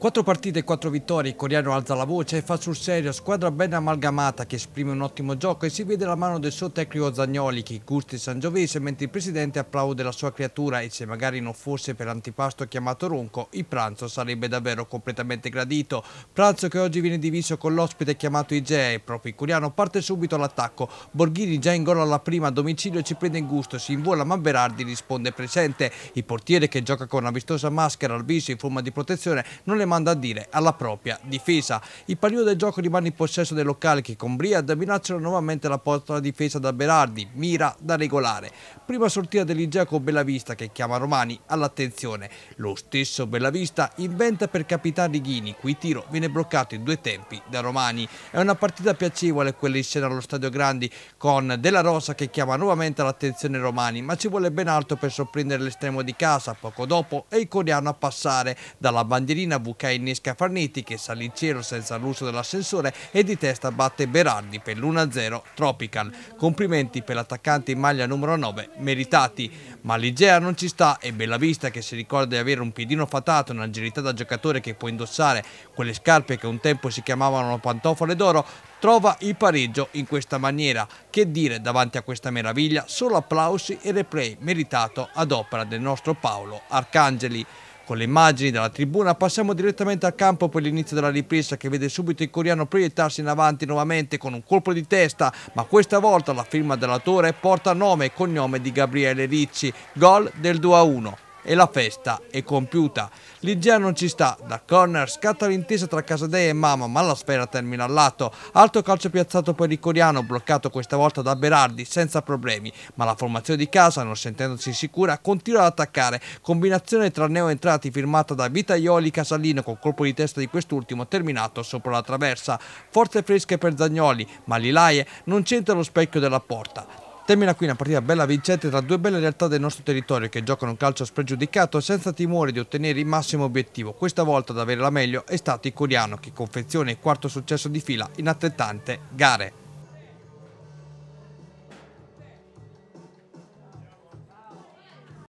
Quattro partite e quattro vittorie, il Coriano alza la voce e fa sul serio, squadra ben amalgamata che esprime un ottimo gioco e si vede la mano del suo tecnico Zagnoli che gusta il sangiovese mentre il presidente applaude la sua creatura e se magari non fosse per l'antipasto chiamato Ronco il pranzo sarebbe davvero completamente gradito. Pranzo che oggi viene diviso con l'ospite chiamato Igea e proprio il Coriano parte subito all'attacco, Borghini già in gol alla prima, a domicilio ci prende in gusto, si invola ma Berardi risponde presente, il portiere che gioca con una vistosa maschera al viso in forma di protezione non le manda a dire alla propria difesa. Il pallino del gioco rimane in possesso dei locali che con Briad minacciano nuovamente la porta difesa da Berardi, mira da regolare. Prima sortita dell'Igea con Bellavista che chiama Romani all'attenzione. Lo stesso Bellavista inventa per capitare Righini, cui tiro viene bloccato in due tempi da Romani. È una partita piacevole quella in scena allo Stadio Grandi con Della Rosa che chiama nuovamente l'attenzione Romani, ma ci vuole ben altro per sorprendere l'estremo di casa. Poco dopo è il coreano a passare dalla bandierina VK a innesca Farniti che sale in cielo senza l'uso dell'ascensore e di testa batte Berardi per l'1-0 Tropical. Complimenti per l'attaccante in maglia numero 9, meritati. Ma l'Igea non ci sta e Bellavista che si ricorda di avere un piedino fatato e un'agilità da giocatore che può indossare quelle scarpe che un tempo si chiamavano pantofole d'oro, trova il pareggio in questa maniera. Che dire davanti a questa meraviglia? Solo applausi e replay meritato ad opera del nostro Paolo Arcangeli. Con le immagini dalla tribuna passiamo direttamente al campo per l'inizio della ripresa che vede subito il coreano proiettarsi in avanti nuovamente con un colpo di testa, ma questa volta la firma dell'autore porta nome e cognome di Gabriele Ricci, gol del 2-1 e la festa è compiuta. L'Igea non ci sta, da corner scatta l'intesa tra Casadei e Mama, ma la sfera termina al lato. Alto calcio piazzato per Coriano, bloccato questa volta da Berardi senza problemi, ma la formazione di casa, non sentendosi sicura, continua ad attaccare. Combinazione tra neoentrati firmata da Vitaioli Casalino col colpo di testa di quest'ultimo terminato sopra la traversa. Forze fresche per Zagnoli, ma Lilaie non c'entra lo specchio della porta. Termina qui una partita bella vincente tra due belle realtà del nostro territorio che giocano un calcio spregiudicato senza timore di ottenere il massimo obiettivo. Questa volta ad avere la meglio è stato il coreano che confeziona il quarto successo di fila in altrettante gare.